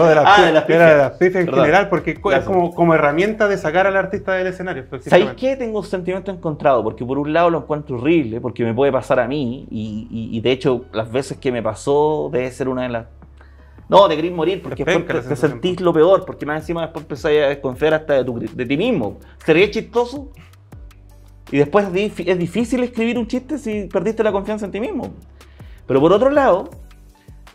Oh, de las, ah, de las en general, porque es como, como, herramienta de sacar al artista del escenario. ¿Sabéis qué? Tengo un sentimiento encontrado, porque por un lado lo encuentro horrible, porque me puede pasar a mí, y, y, de hecho las veces que me pasó debe ser una de las... No, de querís morir porque después te, sentís lo peor, porque más encima después empezás a desconfiar hasta de ti mismo. ¿Sería chistoso? Y después es difícil escribir un chiste si perdiste la confianza en ti mismo. Pero por otro lado,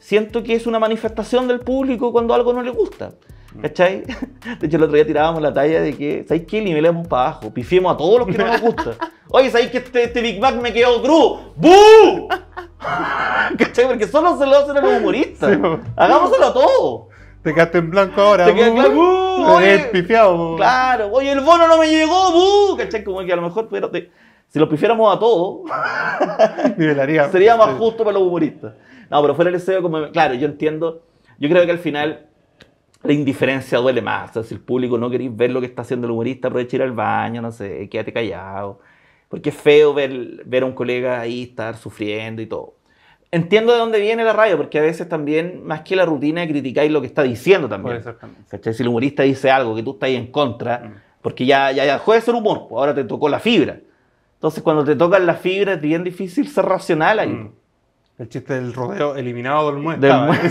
siento que es una manifestación del público cuando algo no le gusta. ¿Cachai? De hecho, el otro día tirábamos la talla de que, ¿sabéis qué? Nivelemos para abajo, pifiemos a todos los que no nos gusta. Oye, ¿sabéis que este, este, Big Mac me quedó cru? ¡Bu! ¿Cachai? Porque solo se lo hacen a los humoristas. Hagámoselo a todos. Te quedaste en blanco ahora. Te quedaste en blanco. Oye, Claro. Oye, el bono no me llegó. ¡Bu! ¿Cachai? Como que a lo mejor... Pero te si los pifiéramos a todos, sería más justo para los humoristas. No, pero fuera el deseo, claro, yo entiendo, yo creo que al final la indiferencia duele más. si el público no queréis ver lo que está haciendo el humorista, aprovecha ir al baño, no sé, quédate callado. Porque es feo ver, ver a un colega ahí estar sufriendo y todo. Entiendo de dónde viene la radio, porque a veces también, más que la rutina, criticáis lo que está diciendo también. Si el humorista dice algo que tú estás ahí en contra, mm. porque ya, ya, ya dejó de humor, pues, ahora te tocó la fibra. Entonces, cuando te tocan las fibras, es bien difícil ser racional ahí. Mm. El chiste del rodeo eliminado del muerto.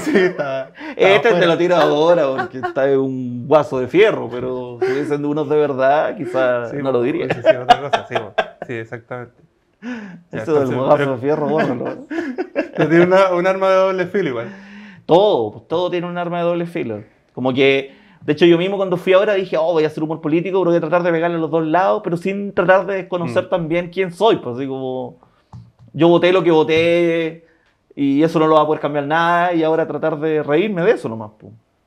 este te lo tiro ahora porque está en un guaso de fierro, pero si hubiesen unos de verdad, quizás no lo pues, diría. Sí, otra cosa, sí, pues. sí exactamente. Eso del guaso de fierro, bórralo. Te tiene un arma de doble filo igual. Todo, todo tiene un arma de doble filo. Como que de hecho, yo mismo cuando fui ahora dije, oh, voy a hacer humor político, pero voy a tratar de pegarle a los dos lados, pero sin tratar de desconocer mm. también quién soy. Pues así yo voté lo que voté y eso no lo va a poder cambiar nada y ahora tratar de reírme de eso nomás. Pues".